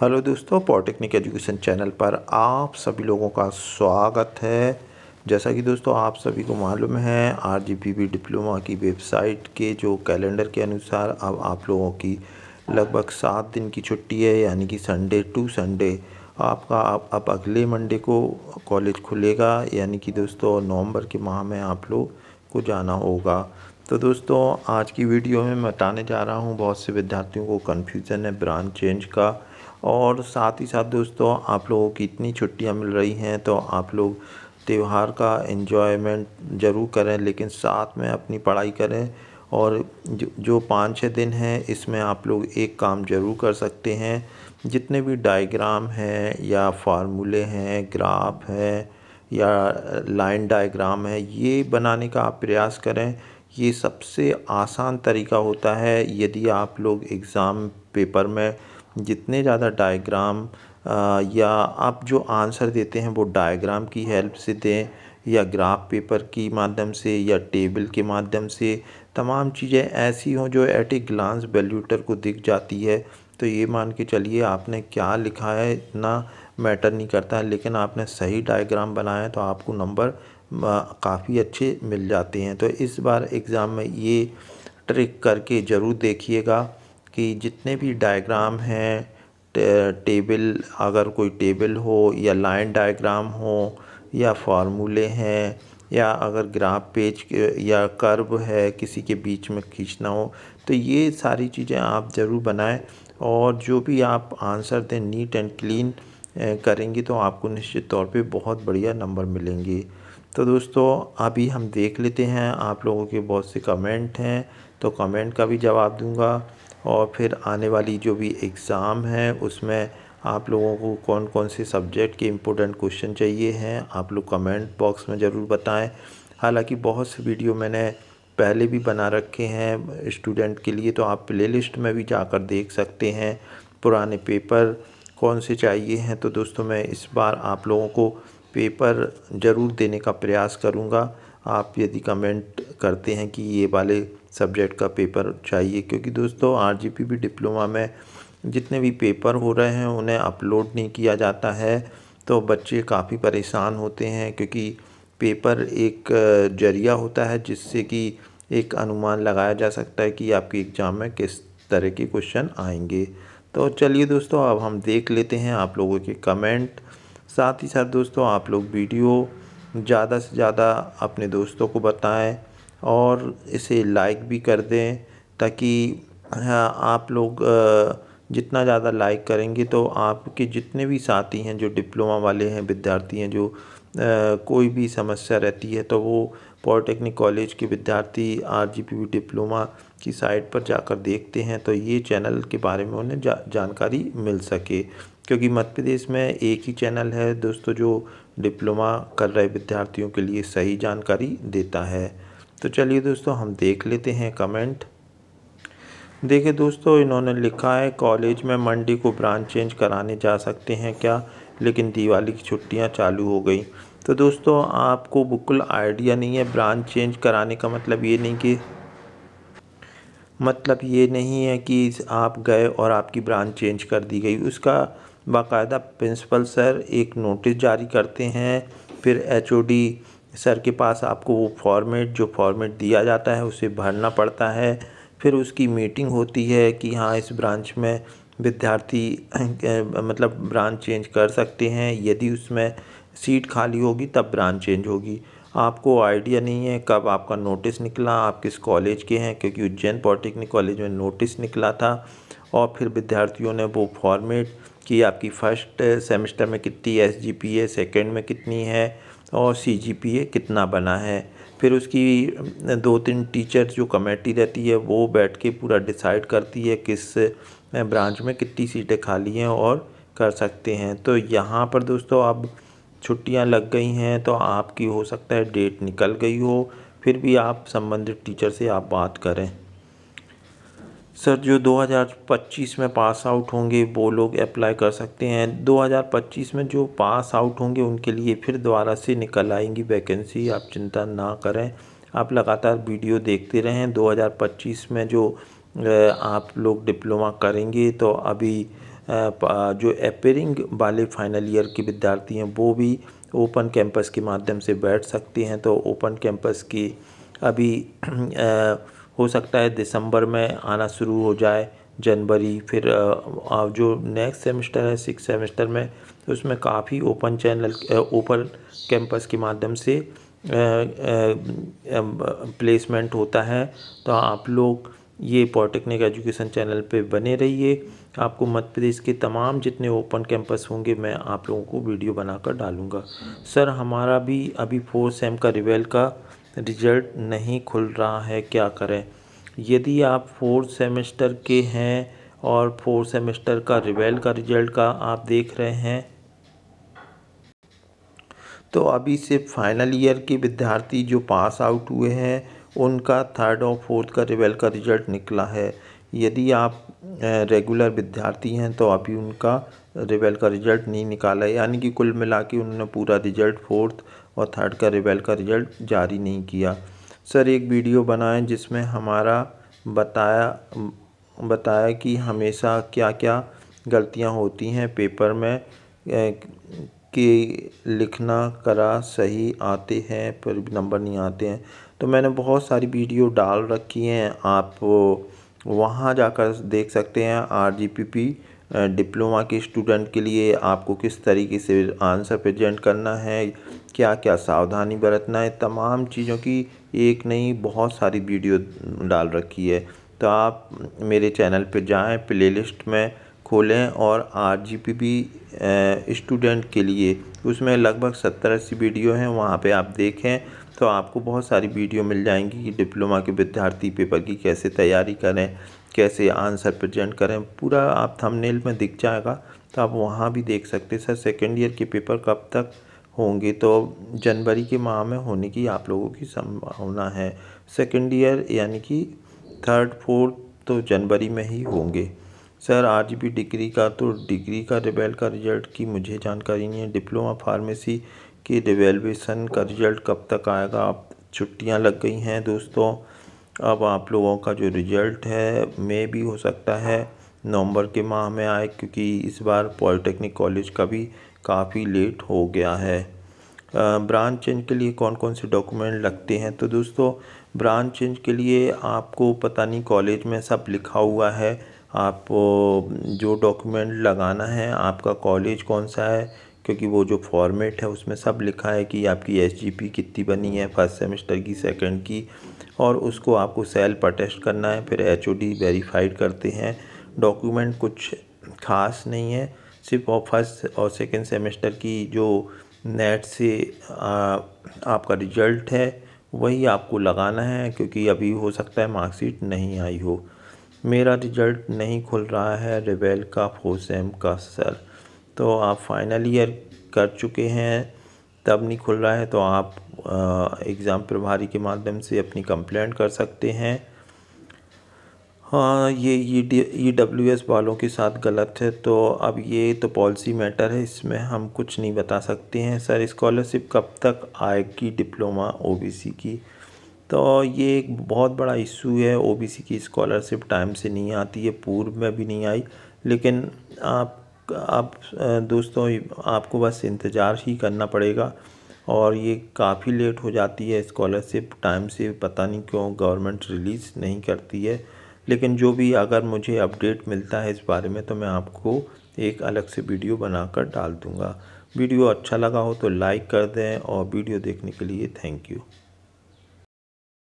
hello दोस्तों polytechnic education channel पर आप सभी लोगों का स्वागत है जैसा कि दोस्तों आप सभी को मालूम है आर डिप्लोमा की वेबसाइट के जो कैलेंडर के अनुसार अब आप लोगों की लगभग सात दिन की छुट्टी है यानी कि संडे टू संडे आपका आप, अब अगले मंडे को कॉलेज खुलेगा यानी कि दोस्तों नवंबर के माह में आप लोग को जाना होगा तो दोस्तों आज की वीडियो में मैं बताने जा रहा हूँ बहुत से विद्यार्थियों को कन्फ्यूज़न है ब्रांच चेंज का और साथ ही साथ दोस्तों आप लोगों की इतनी छुट्टियां मिल रही हैं तो आप लोग त्यौहार का इन्जॉयमेंट ज़रूर करें लेकिन साथ में अपनी पढ़ाई करें और जो पाँच छः दिन हैं इसमें आप लोग एक काम ज़रूर कर सकते हैं जितने भी डायग्राम हैं या फार्मूले हैं ग्राफ हैं या लाइन डायग्राम है ये बनाने का आप प्रयास करें ये सबसे आसान तरीका होता है यदि आप लोग एग्ज़ाम पेपर में जितने ज़्यादा डायग्राम या आप जो आंसर देते हैं वो डायग्राम की हेल्प से दें या ग्राफ पेपर की माध्यम से या टेबल के माध्यम से तमाम चीज़ें ऐसी हों जो एट ए ग्लांस वैल्यूटर को दिख जाती है तो ये मान के चलिए आपने क्या लिखा है इतना मैटर नहीं करता है लेकिन आपने सही डायग्राम बनाया है तो आपको नंबर काफ़ी अच्छे मिल जाते हैं तो इस बार एग्ज़ाम में ये ट्रिक करके ज़रूर देखिएगा कि जितने भी डायग्राम हैं टेबल अगर कोई टेबल हो या लाइन डायग्राम हो या फार्मूले हैं या अगर ग्राफ पेज या कर्व है किसी के बीच में खींचना हो तो ये सारी चीज़ें आप ज़रूर बनाएं और जो भी आप आंसर दें नीट एंड क्लीन करेंगी तो आपको निश्चित तौर पे बहुत बढ़िया नंबर मिलेंगे तो दोस्तों अभी हम देख लेते हैं आप लोगों के बहुत से कमेंट हैं तो कमेंट का भी जवाब दूँगा और फिर आने वाली जो भी एग्ज़ाम है उसमें आप लोगों को कौन कौन से सब्जेक्ट के इम्पोर्टेंट क्वेश्चन चाहिए हैं आप लोग कमेंट बॉक्स में ज़रूर बताएं हालांकि बहुत से वीडियो मैंने पहले भी बना रखे हैं स्टूडेंट के लिए तो आप प्लेलिस्ट में भी जाकर देख सकते हैं पुराने पेपर कौन से चाहिए हैं तो दोस्तों मैं इस बार आप लोगों को पेपर ज़रूर देने का प्रयास करूँगा आप यदि कमेंट करते हैं कि ये वाले सब्जेक्ट का पेपर चाहिए क्योंकि दोस्तों आर भी डिप्लोमा में जितने भी पेपर हो रहे हैं उन्हें अपलोड नहीं किया जाता है तो बच्चे काफ़ी परेशान होते हैं क्योंकि पेपर एक जरिया होता है जिससे कि एक अनुमान लगाया जा सकता है कि आपके एग्ज़ाम में किस तरह के क्वेश्चन आएंगे तो चलिए दोस्तों अब हम देख लेते हैं आप लोगों के कमेंट साथ ही साथ दोस्तों आप लोग वीडियो ज़्यादा से ज़्यादा अपने दोस्तों को बताएं और इसे लाइक भी कर दें ताकि हाँ, आप लोग जितना ज़्यादा लाइक करेंगे तो आपके जितने भी साथी हैं जो डिप्लोमा वाले हैं विद्यार्थी हैं जो कोई भी समस्या रहती है तो वो पॉलिटेक्निक कॉलेज के विद्यार्थी आर डिप्लोमा की साइट पर जाकर देखते हैं तो ये चैनल के बारे में उन्हें जा, जानकारी मिल सके क्योंकि मध्य प्रदेश में एक ही चैनल है दोस्तों जो डिप्लोमा कर रहे विद्यार्थियों के लिए सही जानकारी देता है तो चलिए दोस्तों हम देख लेते हैं कमेंट देखिए दोस्तों इन्होंने लिखा है कॉलेज में मंडे को ब्रांच चेंज कराने जा सकते हैं क्या लेकिन दिवाली की छुट्टियां चालू हो गई तो दोस्तों आपको बिल्कुल आइडिया नहीं है ब्रांच चेंज कराने का मतलब ये नहीं कि मतलब ये नहीं है कि आप गए और आपकी ब्रांच चेंज कर दी गई उसका बाकायदा प्रिंसिपल सर एक नोटिस जारी करते हैं फिर एच सर के पास आपको वो फॉर्मेट जो फॉर्मेट दिया जाता है उसे भरना पड़ता है फिर उसकी मीटिंग होती है कि हाँ इस ब्रांच में विद्यार्थी मतलब ब्रांच चेंज कर सकते हैं यदि उसमें सीट खाली होगी तब ब्रांच चेंज होगी आपको आइडिया नहीं है कब आपका नोटिस निकला आप किस कॉलेज के हैं क्योंकि उज्जैन पॉलिटेक्निक कॉलेज में नोटिस निकला था और फिर विद्यार्थियों ने वो फॉर्मेट कि आपकी फ़र्स्ट सेमेस्टर में कितनी एस जी पी है सेकेंड में कितनी है और सी कितना बना है फिर उसकी दो तीन टीचर जो कमेटी रहती है वो बैठ के पूरा डिसाइड करती है किस ब्रांच में कितनी सीटें खाली हैं और कर सकते हैं तो यहाँ पर दोस्तों अब छुट्टियाँ लग गई हैं तो आपकी हो सकता है डेट निकल गई हो फिर भी आप संबंधित टीचर से आप बात करें सर जो 2025 में पास आउट होंगे वो लोग अप्लाई कर सकते हैं 2025 में जो पास आउट होंगे उनके लिए फिर दोबारा से निकल आएंगी वैकेंसी आप चिंता ना करें आप लगातार वीडियो देखते रहें 2025 में जो आप लोग डिप्लोमा करेंगे तो अभी जो अपेयरिंग वाले फाइनल ईयर के विद्यार्थी हैं वो भी ओपन कैंपस के माध्यम से बैठ सकते हैं तो ओपन कैंपस की अभी आ, हो सकता है दिसंबर में आना शुरू हो जाए जनवरी फिर जो नेक्स्ट सेमेस्टर है सिक्स सेमेस्टर में तो उसमें काफ़ी ओपन चैनल ओपन कैंपस के माध्यम से प्लेसमेंट होता है तो आप लोग ये पॉलिटेक्निक एजुकेशन चैनल पे बने रहिए आपको मध्य प्रदेश के तमाम जितने ओपन कैंपस होंगे मैं आप लोगों को वीडियो बनाकर डालूँगा सर हमारा भी अभी फोर्थ सेम का रिवेल का रिजल्ट नहीं खुल रहा है क्या करें यदि आप फोर्थ सेमेस्टर के हैं और फोर्थ सेमेस्टर का रिवेल का रिजल्ट का आप देख रहे हैं तो अभी से फाइनल ईयर के विद्यार्थी जो पास आउट हुए हैं उनका थर्ड और फोर्थ का रिवेल का रिजल्ट निकला है यदि आप रेगुलर विद्यार्थी हैं तो अभी उनका रिवेल का रिजल्ट नहीं निकाला है यानी कि कुल मिला के उन्होंने पूरा रिजल्ट फोर्थ और थर्ड का रिवेल का रिजल्ट जारी नहीं किया सर एक वीडियो बनाएं जिसमें हमारा बताया बताया कि हमेशा क्या क्या गलतियां होती हैं पेपर में कि लिखना करा सही आते हैं पर नंबर नहीं आते हैं तो मैंने बहुत सारी वीडियो डाल रखी हैं आप वहाँ जाकर देख सकते हैं R G P P diploma के स्टूडेंट के लिए आपको किस तरीके से आंसर प्रेजेंट करना है क्या क्या सावधानी बरतना है तमाम चीज़ों की एक नहीं बहुत सारी वीडियो डाल रखी है तो आप मेरे चैनल पर जाएं प्लेलिस्ट में खोलें और आर जी पी स्टूडेंट के लिए उसमें लगभग सत्तर अस्सी वीडियो हैं वहाँ पे आप देखें तो आपको बहुत सारी वीडियो मिल जाएंगी कि डिप्लोमा के विद्यार्थी पेपर की कैसे तैयारी करें कैसे आंसर प्रेजेंट करें पूरा आप थंबनेल में दिख जाएगा तो आप वहाँ भी देख सकते सर सेकेंड ईयर के पेपर कब तक होंगे तो जनवरी के माह में होने की आप लोगों की संभावना है सेकेंड ईयर यानी कि थर्ड फोर्थ तो जनवरी में ही होंगे सर आज भी डिग्री का तो डिग्री का रिबेल का रिजल्ट की मुझे जानकारी नहीं है डिप्लोमा फार्मेसी कि रिवेलवेशन का रिज़ल्ट कब तक आएगा आप छुट्टियां लग गई हैं दोस्तों अब आप लोगों का जो रिज़ल्ट है मे भी हो सकता है नवंबर के माह में आए क्योंकि इस बार पॉलिटेक्निक कॉलेज का भी काफ़ी लेट हो गया है ब्रांच चेंज के लिए कौन कौन से डॉक्यूमेंट लगते हैं तो दोस्तों ब्रांच चेंज के लिए आपको पता नहीं कॉलेज में सब लिखा हुआ है आप जो डॉक्यूमेंट लगाना है आपका कॉलेज कौन सा है क्योंकि वो जो फॉर्मेट है उसमें सब लिखा है कि आपकी एस कितनी बनी है फर्स्ट सेमेस्टर की सेकेंड की और उसको आपको सेल पर टेस्ट करना है फिर एच वेरीफाइड करते हैं डॉक्यूमेंट कुछ खास नहीं है सिर्फ और फर्स्ट और सेकेंड सेमेस्टर की जो नेट से आ, आपका रिजल्ट है वही आपको लगाना है क्योंकि अभी हो सकता है मार्कशीट नहीं आई हो मेरा रिजल्ट नहीं खुल रहा है रिवेल का फोर सेम का सर तो आप फाइनल ईयर कर चुके हैं तब नहीं खुल रहा है तो आप एग्ज़ाम प्रभारी के माध्यम से अपनी कंप्लेंट कर सकते हैं हाँ ये ई डब्ल्यू एस वालों के साथ गलत है तो अब ये तो पॉलिसी मैटर है इसमें हम कुछ नहीं बता सकते हैं सर स्कॉलरशिप कब तक आएगी डिप्लोमा ओबीसी की तो ये एक बहुत बड़ा इशू है ओबीसी की स्कॉलरशिप टाइम से नहीं आती है पूर्व में भी नहीं आई लेकिन आप आप दोस्तों आपको बस इंतज़ार ही करना पड़ेगा और ये काफ़ी लेट हो जाती है स्कॉलरशिप टाइम से पता नहीं क्यों गवर्नमेंट रिलीज़ नहीं करती है लेकिन जो भी अगर मुझे अपडेट मिलता है इस बारे में तो मैं आपको एक अलग से वीडियो बनाकर डाल दूँगा वीडियो अच्छा लगा हो तो लाइक कर दें और वीडियो देखने के लिए थैंक यू